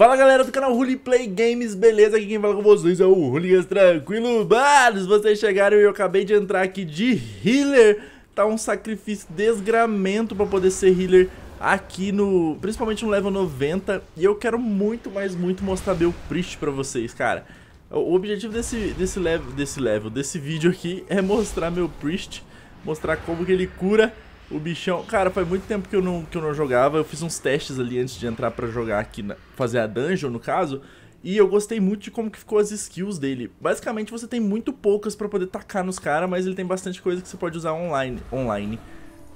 Fala galera do canal Rully Play Games, beleza? Aqui quem fala com vocês é o Rulias Tranquilo Manos, vocês chegaram e eu acabei de entrar aqui de healer Tá um sacrifício desgramento pra poder ser healer aqui no... Principalmente no level 90 E eu quero muito, mais, muito mostrar meu priest pra vocês, cara O objetivo desse, desse, level, desse level, desse vídeo aqui é mostrar meu priest Mostrar como que ele cura o bichão. Cara, faz muito tempo que eu não, que eu não jogava. Eu fiz uns testes ali antes de entrar pra jogar aqui, na... fazer a dungeon, no caso. E eu gostei muito de como que ficou as skills dele. Basicamente, você tem muito poucas pra poder tacar nos caras, mas ele tem bastante coisa que você pode usar online. online.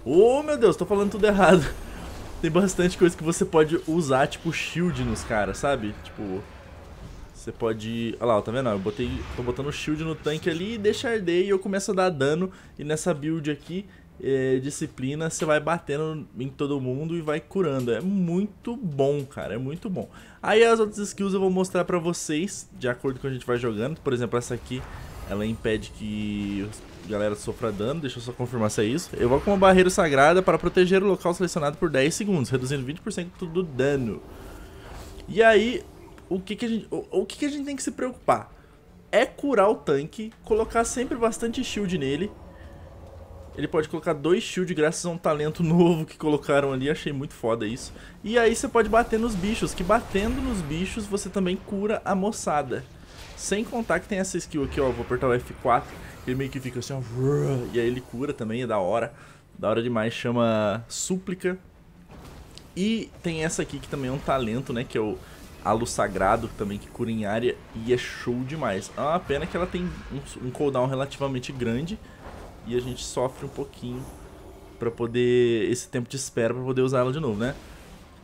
Oh, meu Deus, tô falando tudo errado. tem bastante coisa que você pode usar, tipo, shield nos caras, sabe? Tipo, você pode... Olha lá, tá vendo? Eu botei, tô botando shield no tanque ali, deixa arder e eu começo a dar dano. E nessa build aqui, é, disciplina, você vai batendo em todo mundo e vai curando. É muito bom, cara, é muito bom. Aí as outras skills eu vou mostrar pra vocês, de acordo com a gente vai jogando. Por exemplo, essa aqui, ela impede que a galera sofra dano. Deixa eu só confirmar se é isso. Eu vou com uma barreira sagrada para proteger o local selecionado por 10 segundos, reduzindo 20% do dano. E aí, o que, que a gente, o, o que, que a gente tem que se preocupar? É curar o tanque, colocar sempre bastante shield nele ele pode colocar dois shield graças a um talento novo que colocaram ali, achei muito foda isso. E aí você pode bater nos bichos, que batendo nos bichos você também cura a moçada. Sem contar que tem essa skill aqui, ó, vou apertar o F4, ele meio que fica assim, ó, e aí ele cura também, é da hora. Da hora demais, chama Súplica. E tem essa aqui que também é um talento, né, que é o Halo Sagrado, também que cura em área e é show demais. É uma pena que ela tem um, um cooldown relativamente grande, e a gente sofre um pouquinho para poder esse tempo de espera para poder usar ela de novo, né?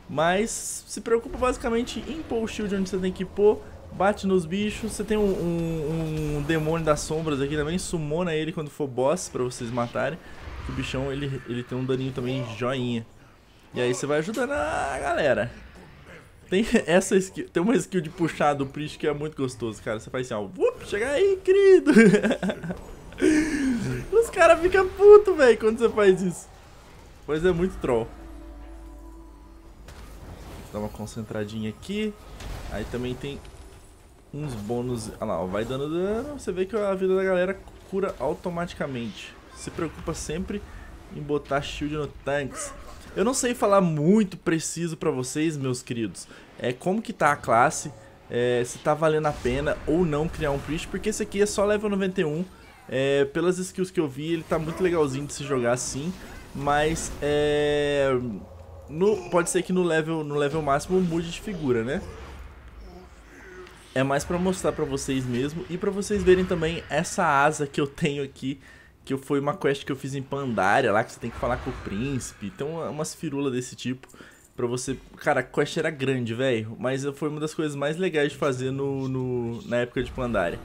Mas se preocupa basicamente em pôr o shield onde você tem que pôr, bate nos bichos, você tem um, um, um demônio das sombras aqui também, sumona ele quando for boss para vocês matarem, o bichão ele, ele tem um daninho também joinha. E aí você vai ajudando a galera. Tem essa skill, tem uma skill de puxar do Priest que é muito gostoso, cara. Você faz assim, ó, Wup, chega aí, querido. Os caras ficam putos, velho, quando você faz isso. Pois é muito troll. Dá uma concentradinha aqui. Aí também tem uns bônus. Ah lá, ó, vai dando dano. Você vê que a vida da galera cura automaticamente. Se preocupa sempre em botar shield no tanks. Eu não sei falar muito preciso pra vocês, meus queridos. É como que tá a classe. É, se tá valendo a pena ou não criar um priest. Porque esse aqui é só level 91. É, pelas skills que eu vi, ele tá muito legalzinho de se jogar assim, mas é, no, pode ser que no level, no level máximo mude de figura, né? É mais pra mostrar pra vocês mesmo e pra vocês verem também essa asa que eu tenho aqui, que foi uma quest que eu fiz em Pandaria lá, que você tem que falar com o príncipe, então umas firulas desse tipo pra você... Cara, a quest era grande, velho, mas foi uma das coisas mais legais de fazer no, no na época de Pandaria.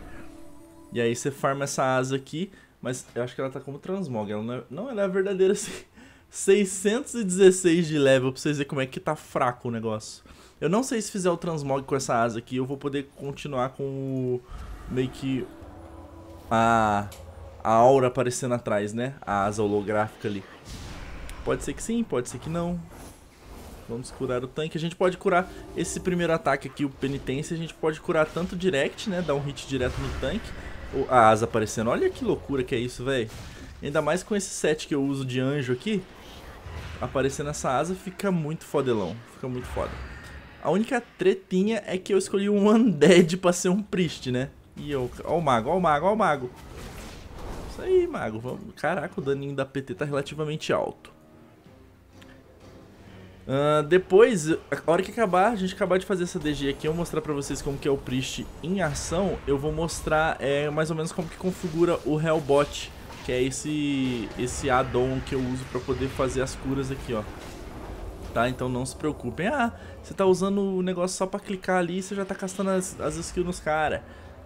E aí você farma essa asa aqui, mas eu acho que ela tá como transmog, ela não é, não, ela é a verdadeira assim. 616 de level, pra vocês verem como é que tá fraco o negócio. Eu não sei se fizer o transmog com essa asa aqui, eu vou poder continuar com o... meio que... a... a aura aparecendo atrás, né? A asa holográfica ali. Pode ser que sim, pode ser que não. Vamos curar o tanque. A gente pode curar esse primeiro ataque aqui, o penitência. A gente pode curar tanto direct, né? Dar um hit direto no tanque a asa aparecendo. Olha que loucura que é isso, velho. Ainda mais com esse set que eu uso de anjo aqui. Aparecendo essa asa fica muito fodelão. Fica muito foda. A única tretinha é que eu escolhi um Undead pra ser um Priest, né? E eu... Ó o mago, ó o mago, ó o mago. Isso aí, mago. Vamos... Caraca, o daninho da PT tá relativamente alto. Uh, depois, a hora que acabar, a gente acabar de fazer essa DG aqui, eu vou mostrar pra vocês como que é o Priest em ação, eu vou mostrar é, mais ou menos como que configura o Hellbot, que é esse, esse addon que eu uso pra poder fazer as curas aqui, ó. Tá? Então não se preocupem. Ah, você tá usando o negócio só pra clicar ali e você já tá castando as, as skills nos caras.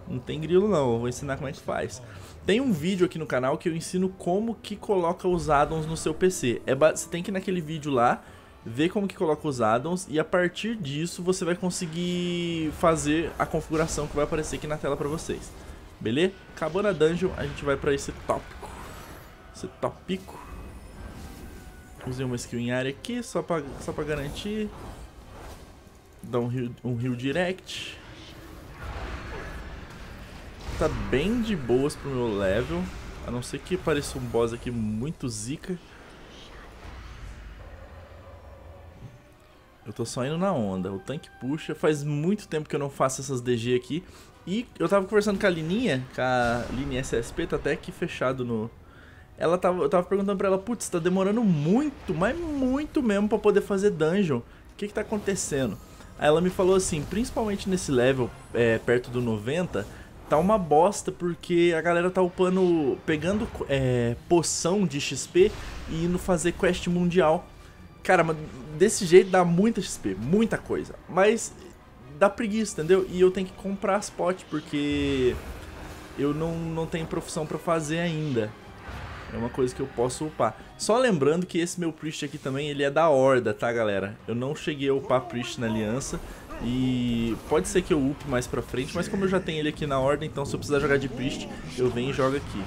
Não tem grilo não, eu vou ensinar como é que faz. Tem um vídeo aqui no canal que eu ensino como que coloca os addons no seu PC. É, você tem que ir naquele vídeo lá ver como que coloca os addons e a partir disso você vai conseguir fazer a configuração que vai aparecer aqui na tela para vocês. Beleza? Acabou na dungeon, a gente vai para esse tópico. Esse tópico. Usei uma skill em área aqui, só para só pra garantir. dar um heal, um heal direct. Tá bem de boas pro meu level. A não ser que apareça um boss aqui muito zica. Eu tô só indo na onda. O tanque puxa. Faz muito tempo que eu não faço essas DG aqui. E eu tava conversando com a Lininha, com a Lininha SSP, tá até aqui fechado no... Ela tava, eu tava perguntando pra ela, putz, tá demorando muito, mas muito mesmo pra poder fazer dungeon. O que que tá acontecendo? Aí ela me falou assim, principalmente nesse level, é, perto do 90, tá uma bosta porque a galera tá upando, pegando é, poção de XP e indo fazer quest mundial. Cara, desse jeito dá muita XP, muita coisa. Mas dá preguiça, entendeu? E eu tenho que comprar as potes porque eu não, não tenho profissão para fazer ainda. É uma coisa que eu posso upar. Só lembrando que esse meu Priest aqui também, ele é da Horda, tá, galera? Eu não cheguei a upar Priest na Aliança. E pode ser que eu upe mais pra frente, mas como eu já tenho ele aqui na Horda, então se eu precisar jogar de Priest, eu venho e jogo aqui.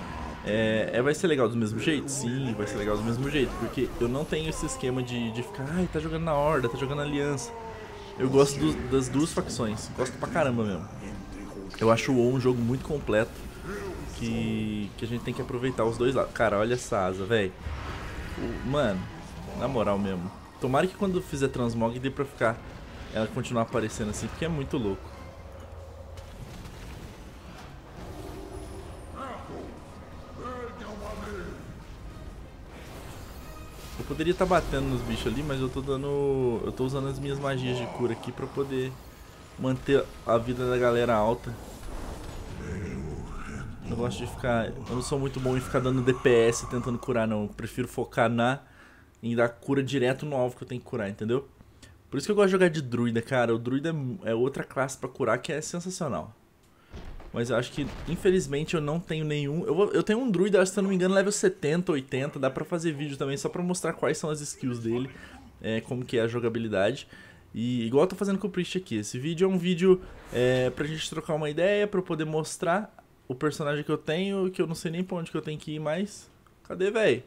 É, é, vai ser legal do mesmo jeito? Sim, vai ser legal do mesmo jeito, porque eu não tenho esse esquema de, de ficar, ai, tá jogando na horda, tá jogando aliança. Eu gosto do, das duas facções, gosto pra caramba mesmo. Eu acho o WoW um jogo muito completo, que, que a gente tem que aproveitar os dois lados. Cara, olha essa asa, velho. Mano, na moral mesmo. Tomara que quando fizer transmog dê pra ficar, ela continuar aparecendo assim, porque é muito louco. Eu poderia estar tá batendo nos bichos ali, mas eu tô dando. Eu tô usando as minhas magias de cura aqui pra poder manter a vida da galera alta. Eu gosto de ficar. Eu não sou muito bom em ficar dando DPS tentando curar, não. Eu prefiro focar na. em dar cura direto no alvo que eu tenho que curar, entendeu? Por isso que eu gosto de jogar de druida, cara. O druida é, é outra classe pra curar que é sensacional. Mas eu acho que, infelizmente, eu não tenho nenhum... Eu, vou... eu tenho um druida, se eu não me engano, level 70, 80. Dá pra fazer vídeo também, só pra mostrar quais são as skills dele. É, como que é a jogabilidade. E igual eu tô fazendo com o Priest aqui. Esse vídeo é um vídeo é, pra gente trocar uma ideia, pra eu poder mostrar o personagem que eu tenho, que eu não sei nem pra onde que eu tenho que ir mais. Cadê, velho?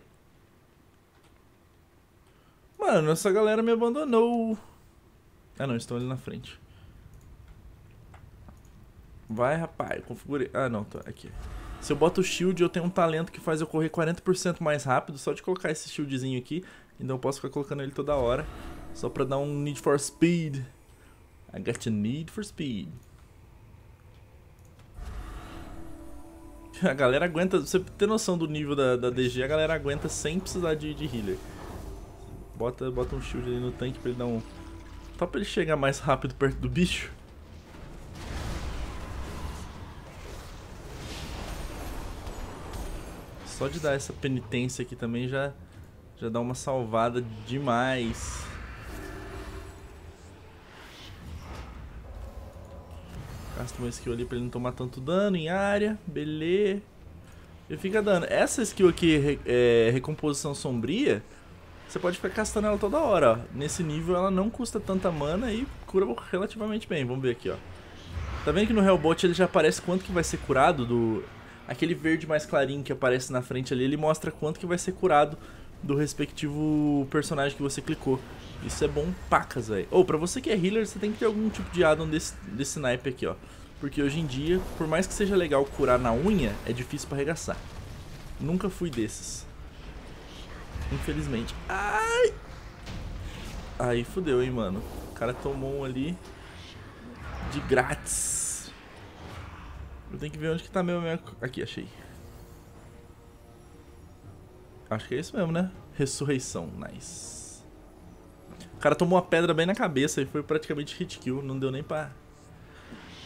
Mano, essa galera me abandonou. Ah não, estão ali na frente. Vai, rapaz, configurei. Ah, não, tô aqui. Se eu boto o shield, eu tenho um talento que faz eu correr 40% mais rápido, só de colocar esse shieldzinho aqui. Então eu posso ficar colocando ele toda hora, só pra dar um Need for Speed. I got a Need for Speed. A galera aguenta, você tem noção do nível da, da DG, a galera aguenta sem precisar de, de healer. Bota, bota um shield ali no tanque pra ele dar um... Só pra ele chegar mais rápido perto do bicho. Só de dar essa penitência aqui também já, já dá uma salvada demais. Gasta uma skill ali pra ele não tomar tanto dano em área. Beleza. E fica dando. Essa skill aqui, é, Recomposição Sombria, você pode ficar castando ela toda hora, ó. Nesse nível ela não custa tanta mana e cura relativamente bem. Vamos ver aqui, ó. Tá vendo que no Hellbot ele já aparece quanto que vai ser curado do, aquele verde mais clarinho que aparece na frente ali, ele mostra quanto que vai ser curado do respectivo personagem que você clicou. Isso é bom pacas, velho. Ou, oh, pra você que é healer, você tem que ter algum tipo de addon desse, desse naipe aqui, ó. Porque hoje em dia, por mais que seja legal curar na unha, é difícil pra arregaçar. Nunca fui desses. Infelizmente. Ai! Aí fudeu, hein, mano. O cara tomou um ali de grátis. Eu tenho que ver onde que tá meu... Minha... Né? Aqui, achei. Acho que é isso mesmo, né? Ressurreição, nice. O cara tomou uma pedra bem na cabeça e foi praticamente hit kill, não deu nem pra...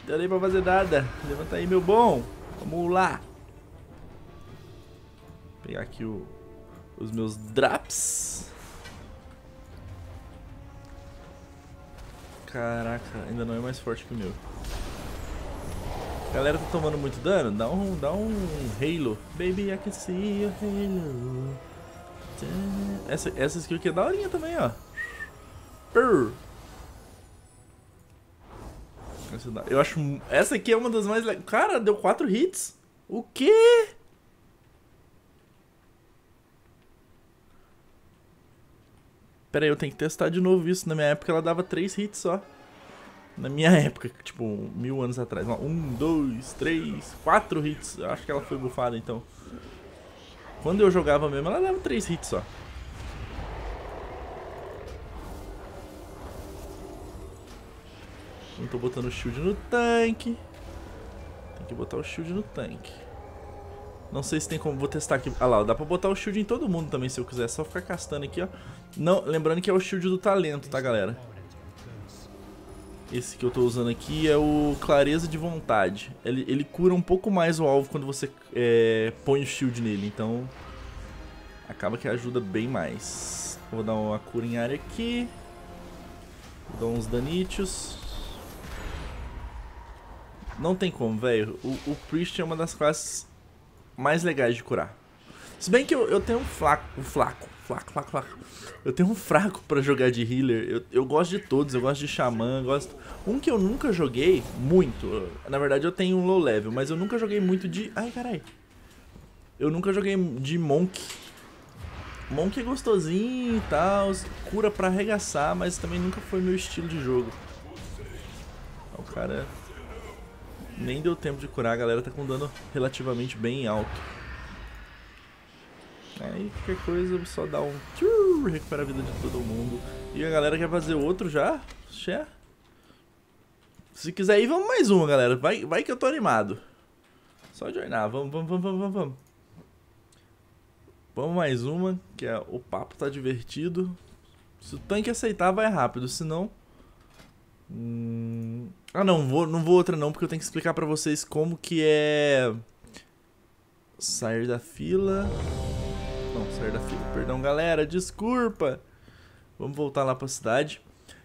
Não deu nem pra fazer nada. Levanta aí, meu bom. Vamos lá. Vou pegar aqui o... os meus draps. Caraca, ainda não é mais forte que o meu. A galera tá tomando muito dano? Dá um, dá um Halo. Baby, I can see your Halo. Essa, essa skill aqui é daorinha também, ó. É eu acho... Essa aqui é uma das mais... Cara, deu 4 hits? O quê? Pera aí, eu tenho que testar de novo isso. Na minha época ela dava 3 hits só na minha época, tipo, mil anos atrás. Um, dois, três, quatro hits. Acho que ela foi bufada, então. Quando eu jogava mesmo, ela dava três hits só. Não tô botando o shield no tanque. Tem que botar o shield no tanque. Não sei se tem como, vou testar aqui. Ah lá, dá pra botar o shield em todo mundo também se eu quiser. É só ficar castando aqui, ó. Não, lembrando que é o shield do talento, tá, galera? Esse que eu tô usando aqui é o Clareza de Vontade. Ele, ele cura um pouco mais o alvo quando você é, põe o shield nele, então acaba que ajuda bem mais. Vou dar uma cura em área aqui. dou uns danitos. Não tem como, velho. O, o, Priest é uma das classes mais legais de curar. Se bem que eu, eu tenho um flaco, um flaco, clac, clac, clac. Eu tenho um fraco para jogar de healer. Eu, eu gosto de todos, eu gosto de xamã, gosto... Um que eu nunca joguei muito, na verdade eu tenho um low level, mas eu nunca joguei muito de... Ai, carai. Eu nunca joguei de monk. Monk é gostosinho e tal, cura pra arregaçar, mas também nunca foi meu estilo de jogo. O cara... Nem deu tempo de curar, a galera tá com dano relativamente bem alto aí né? qualquer coisa só dá um tchiu, recupera a vida de todo mundo. E a galera quer fazer outro já? Xé? Se quiser ir, vamos mais uma, galera. Vai, vai que eu tô animado. Só joinar. Vamos, vamos, vamos, vamos, vamos. Vamos mais uma, que é o papo tá divertido. Se o tanque aceitar, vai rápido, senão... Hum... Ah, não, vou, não vou outra não, porque eu tenho que explicar pra vocês como que é... Sair da fila sair da fila. Perdão, galera, desculpa. Vamos voltar lá pra cidade.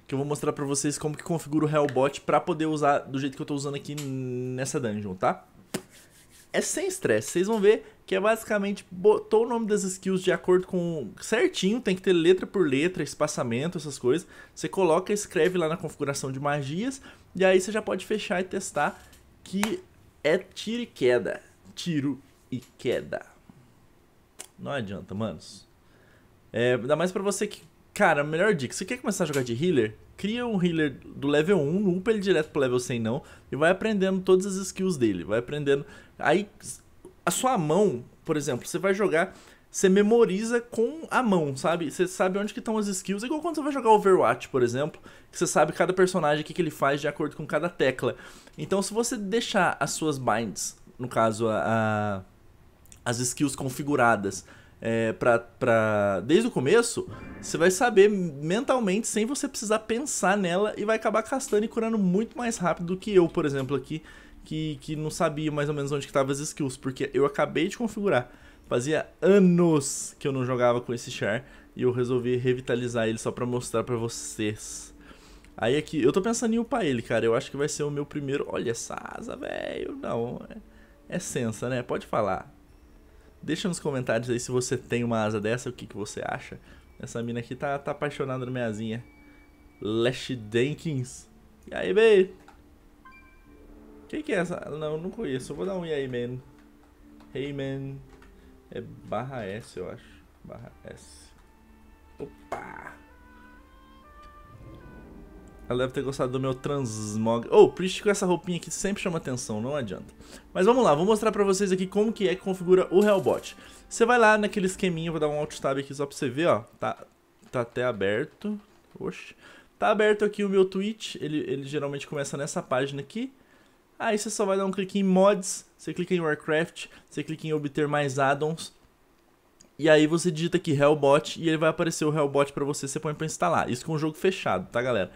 Que eu vou mostrar pra vocês como que configura o Hellbot pra poder usar do jeito que eu tô usando aqui nessa dungeon, tá? É sem estresse, vocês vão ver que é basicamente botou o nome das skills de acordo com certinho, tem que ter letra por letra, espaçamento, essas coisas. Você coloca, escreve lá na configuração de magias e aí você já pode fechar e testar que é tiro e queda, tiro e queda. Não adianta, manos. É, ainda mais pra você que. Cara, melhor dica: você quer começar a jogar de healer? Cria um healer do level 1, não upa ele direto pro level 100, não. E vai aprendendo todas as skills dele. Vai aprendendo. Aí, a sua mão, por exemplo, você vai jogar você memoriza com a mão, sabe? Você sabe onde que estão as skills, igual quando você vai jogar Overwatch, por exemplo, que você sabe cada personagem, o que, que ele faz de acordo com cada tecla. Então, se você deixar as suas binds, no caso a, as skills configuradas é, pra, pra, desde o começo, você vai saber mentalmente, sem você precisar pensar nela, e vai acabar castando e curando muito mais rápido do que eu, por exemplo, aqui, que, que não sabia mais ou menos onde estavam as skills, porque eu acabei de configurar. Fazia anos que eu não jogava com esse char, e eu resolvi revitalizar ele só pra mostrar pra vocês. Aí aqui, eu tô pensando em upar ele, cara. Eu acho que vai ser o meu primeiro. Olha essa asa, velho. Não, é, é sensa, né? Pode falar. Deixa nos comentários aí se você tem uma asa dessa, o que, que você acha. Essa mina aqui tá, tá apaixonada na minha asinha. Lash Jenkins. E aí, baby? Quem que é essa? Não, não conheço. Eu vou dar um e aí, man. Hey, man. É barra S, eu acho. Barra S. Opa! Ela deve ter gostado do meu transmog. Oh, Priest com essa roupinha aqui sempre chama atenção, não adianta. Mas vamos lá, vou mostrar pra vocês aqui como que é que configura o Hellbot. Você vai lá naquele esqueminha, vou dar um alt tab aqui só pra você ver, ó. Tá, tá até aberto. Oxe. Tá aberto aqui o meu Twitch, ele, ele geralmente começa nessa página aqui. Aí você só vai dar um clique em mods, você clica em Warcraft, você clica em obter mais addons. E aí você digita aqui Hellbot e ele vai aparecer o Hellbot pra você, você põe pra instalar. Isso com o jogo fechado, tá galera?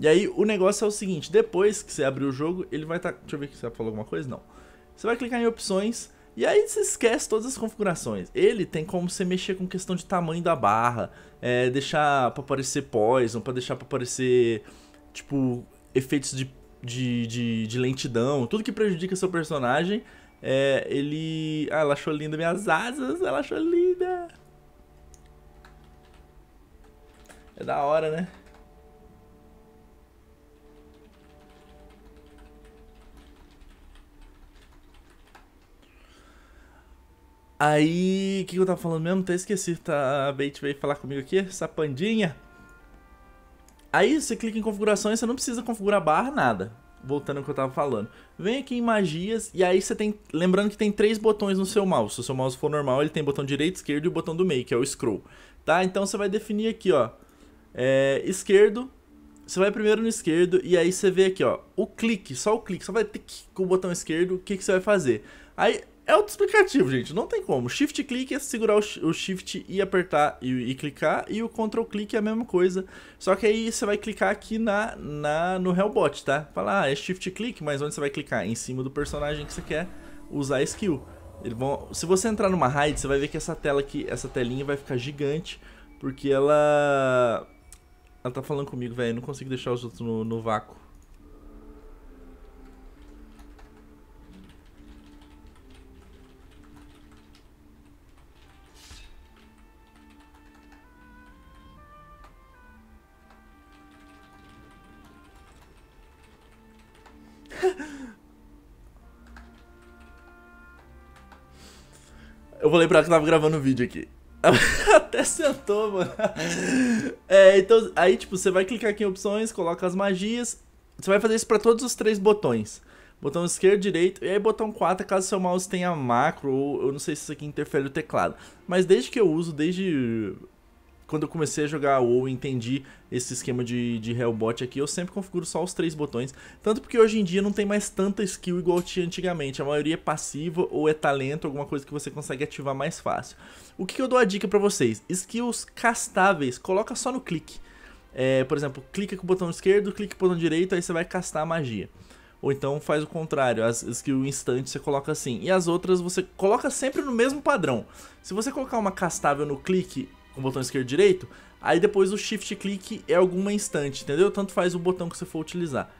E aí o negócio é o seguinte, depois que você abrir o jogo, ele vai estar... Tá... Deixa eu ver se você falou alguma coisa, não. Você vai clicar em opções e aí você esquece todas as configurações. Ele tem como você mexer com questão de tamanho da barra, é, deixar pra aparecer poison, pra deixar pra aparecer, tipo, efeitos de, de, de, de lentidão, tudo que prejudica seu personagem. É, ele... Ah, ela achou linda minhas asas, ela achou linda! É da hora, né? Aí, o que eu tava falando mesmo? Até esqueci, tá? A Bait veio falar comigo aqui, essa pandinha. Aí você clica em configurações, você não precisa configurar barra, nada. Voltando ao que eu tava falando. Vem aqui em magias, e aí você tem... Lembrando que tem três botões no seu mouse. Se o seu mouse for normal, ele tem botão direito, esquerdo e o botão do meio, que é o scroll. Tá? Então você vai definir aqui, ó. É, esquerdo, você vai primeiro no esquerdo e aí você vê aqui, ó, o clique, só o clique, só vai ter que com o botão esquerdo, o que, que você vai fazer? Aí é auto-explicativo, gente. Não tem como. Shift clique é segurar o shift e apertar e, e clicar. E o control clique é a mesma coisa. Só que aí você vai clicar aqui na, na, no Hellbot, tá? Falar, ah, é shift clique, mas onde você vai clicar? Em cima do personagem que você quer usar a skill. Ele vão... Se você entrar numa raid, você vai ver que essa tela aqui, essa telinha vai ficar gigante. Porque ela... Ela tá falando comigo, velho. Não consigo deixar os outros no, no vácuo. vou lembrar que eu tava gravando o vídeo aqui. Até sentou, mano. É, então, aí, tipo, você vai clicar aqui em opções, coloca as magias. Você vai fazer isso pra todos os três botões. Botão esquerdo, direito, e aí botão 4 caso seu mouse tenha macro, ou eu não sei se isso aqui interfere o teclado. Mas desde que eu uso, desde quando eu comecei a jogar ou entendi esse esquema de, de Hellbot aqui, eu sempre configuro só os três botões. Tanto porque hoje em dia não tem mais tanta skill igual tinha antigamente. A maioria é passiva ou é talento, alguma coisa que você consegue ativar mais fácil. O que, que eu dou a dica para vocês? Skills castáveis, coloca só no clique. É, por exemplo, clica com o botão esquerdo, clica com o botão direito, aí você vai castar a magia. Ou então faz o contrário, as skills instantes você coloca assim. E as outras você coloca sempre no mesmo padrão. Se você colocar uma castável no clique, com o botão esquerdo e direito, aí depois o shift clique é alguma instante, entendeu? Tanto faz o botão que você for utilizar.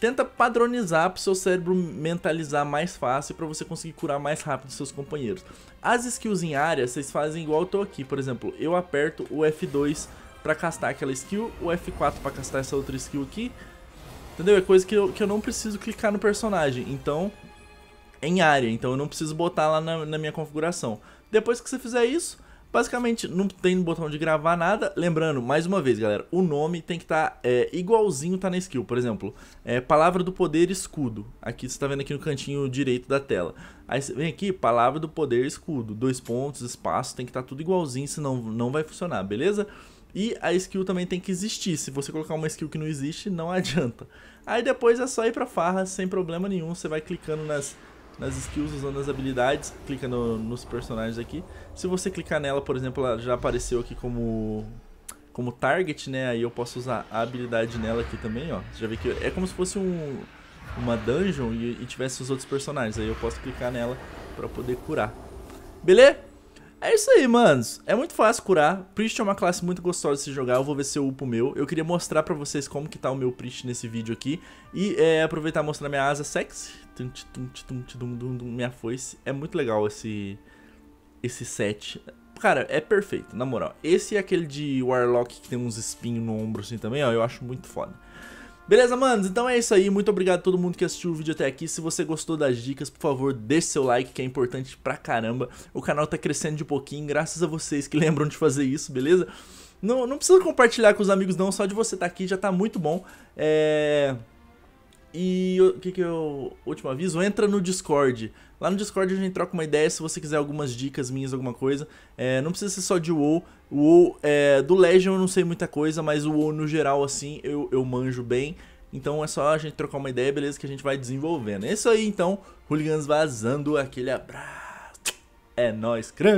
Tenta padronizar para o seu cérebro mentalizar mais fácil para você conseguir curar mais rápido seus companheiros. As skills em área vocês fazem igual eu tô aqui, por exemplo, eu aperto o F2 para castar aquela skill, o F4 para castar essa outra skill aqui, entendeu? É coisa que eu, que eu não preciso clicar no personagem, então em área, então eu não preciso botar lá na, na minha configuração. Depois que você fizer isso, Basicamente, não tem botão de gravar nada. Lembrando, mais uma vez, galera, o nome tem que estar tá, é, igualzinho tá na skill. Por exemplo, é, palavra do poder escudo. Aqui você está vendo aqui no cantinho direito da tela. Aí você vem aqui, palavra do poder escudo. Dois pontos, espaço, tem que estar tá tudo igualzinho, senão não vai funcionar, beleza? E a skill também tem que existir. Se você colocar uma skill que não existe, não adianta. Aí depois é só ir pra farra, sem problema nenhum. Você vai clicando nas nas skills usando as habilidades, clica no, nos personagens aqui. Se você clicar nela, por exemplo, ela já apareceu aqui como como target, né? Aí eu posso usar a habilidade nela aqui também, ó. Você já vê que é como se fosse um uma dungeon e, e tivesse os outros personagens. Aí eu posso clicar nela para poder curar. Beleza? É isso aí, manos. É muito fácil curar. Priest é uma classe muito gostosa de se jogar. Eu vou ver se eu upo o meu. Eu queria mostrar pra vocês como que tá o meu Priest nesse vídeo aqui. E é, aproveitar e mostrar minha asa sexy. Minha foice. É muito legal esse, esse set. Cara, é perfeito, na moral. Esse é aquele de Warlock que tem uns espinhos no ombro assim também, ó. Eu acho muito foda. Beleza, manos? Então é isso aí. Muito obrigado a todo mundo que assistiu o vídeo até aqui. Se você gostou das dicas, por favor, deixe seu like, que é importante pra caramba. O canal tá crescendo de pouquinho, graças a vocês que lembram de fazer isso, beleza? Não, não precisa compartilhar com os amigos não, só de você estar tá aqui já tá muito bom. É... E o que, que eu. Último aviso, entra no Discord. Lá no Discord a gente troca uma ideia se você quiser algumas dicas minhas, alguma coisa. É, não precisa ser só de WoW. WoW é, do Legend eu não sei muita coisa, mas o WoW no geral, assim, eu, eu manjo bem. Então é só a gente trocar uma ideia, beleza? Que a gente vai desenvolvendo. É isso aí então, Hooligans vazando, aquele abraço. É nóis, crã!